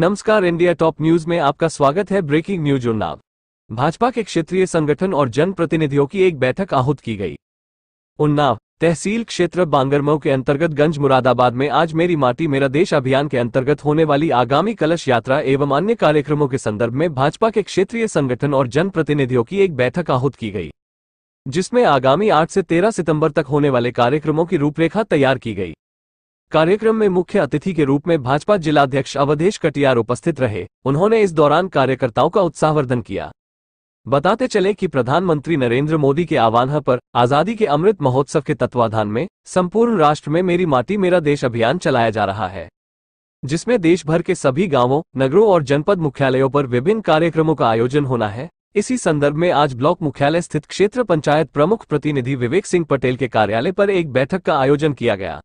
नमस्कार India top news में आपका स्वागत है ब्रेकिंग न्यूज उन्नाव भाजपा के क्षेत्रीय संगठन और जन प्रतिनिधियों की एक बैठक आहूत की गई उन्नाव तहसील क्षेत्र बांगरमऊ के अंतर्गत गंज मुरादाबाद में आज मेरी माटी मेरा देश अभियान के अंतर्गत होने वाली आगामी कलश यात्रा एवं अन्य कार्यक्रमों के संदर्भ में भाजपा के क्षेत्रीय संगठन और जन प्रतिनिधियों की एक बैठक आहूत की गई जिसमें आगामी 8 से 13 सितंबर तक होने वाले कार्यक्रमों की रूपरेखा तैयार की गई कार्यक्रम में मुख्य अतिथि के रूप में भाजपा जिलाध्यक्ष अवधेश कटियार उपस्थित रहे उन्होंने इस दौरान कार्यकर्ताओं का उत्साहवर्धन किया बताते चले कि प्रधानमंत्री नरेंद्र मोदी के आह्वान पर आजादी के अमृत महोत्सव के तत्वाधान में संपूर्ण राष्ट्र में मेरी माटी मेरा देश अभियान चलाया जा रहा है जिसमें देश भर के सभी गांवों नगरों और जनपद मुख्यालयों पर विभिन्न कार्यक्रमों का आयोजन होना है इसी संदर्भ में आज ब्लॉक मुख्यालय स्थित क्षेत्र पंचायत प्रमुख प्रतिनिधि विवेक सिंह पटेल के कार्यालय पर एक बैठक का आयोजन किया गया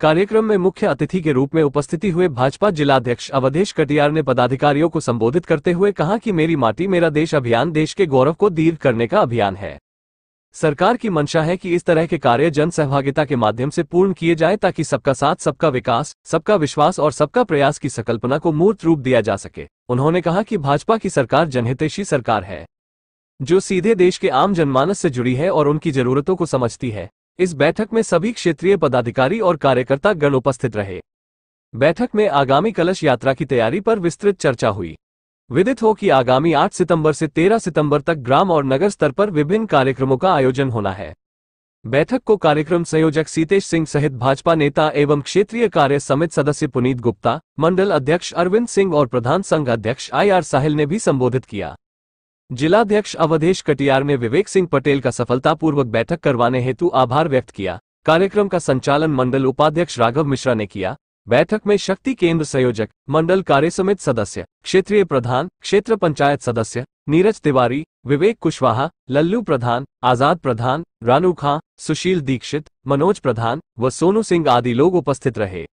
कार्यक्रम में मुख्य अतिथि के रूप में उपस्थिति हुए भाजपा जिलाध्यक्ष अवधेश कटियार ने पदाधिकारियों को संबोधित करते हुए कहा कि मेरी माटी मेरा देश अभियान देश के गौरव को दीर्घ करने का अभियान है सरकार की मंशा है कि इस तरह के कार्य जन सहभागिता के माध्यम से पूर्ण किए जाए ताकि सबका साथ सबका विकास सबका विश्वास और सबका प्रयास की संकल्पना को मूर्त रूप दिया जा सके उन्होंने कहा कि भाजपा की सरकार जनहितेशी सरकार है जो सीधे देश के आम जनमानस से जुड़ी है और उनकी जरूरतों को समझती है इस बैठक में सभी क्षेत्रीय पदाधिकारी और कार्यकर्ता गण उपस्थित रहे बैठक में आगामी कलश यात्रा की तैयारी पर विस्तृत चर्चा हुई विदित हो कि आगामी 8 सितंबर से 13 सितंबर तक ग्राम और नगर स्तर पर विभिन्न कार्यक्रमों का आयोजन होना है बैठक को कार्यक्रम संयोजक सीतेश सिंह सहित भाजपा नेता एवं क्षेत्रीय कार्य समिति सदस्य पुनीत गुप्ता मंडल अध्यक्ष अरविंद सिंह और प्रधान संघ अध्यक्ष आई आर साहिल ने भी संबोधित किया जिलाध्यक्ष अवधेश कटियार ने विवेक सिंह पटेल का सफलतापूर्वक बैठक करवाने हेतु आभार व्यक्त किया कार्यक्रम का संचालन मंडल उपाध्यक्ष राघव मिश्रा ने किया बैठक में शक्ति केंद्र संयोजक मंडल कार्य समिति सदस्य क्षेत्रीय प्रधान क्षेत्र पंचायत सदस्य नीरज तिवारी विवेक कुशवाहा लल्लू प्रधान आजाद प्रधान रानू खां सुशील दीक्षित मनोज प्रधान व सोनू सिंह आदि लोग उपस्थित रहे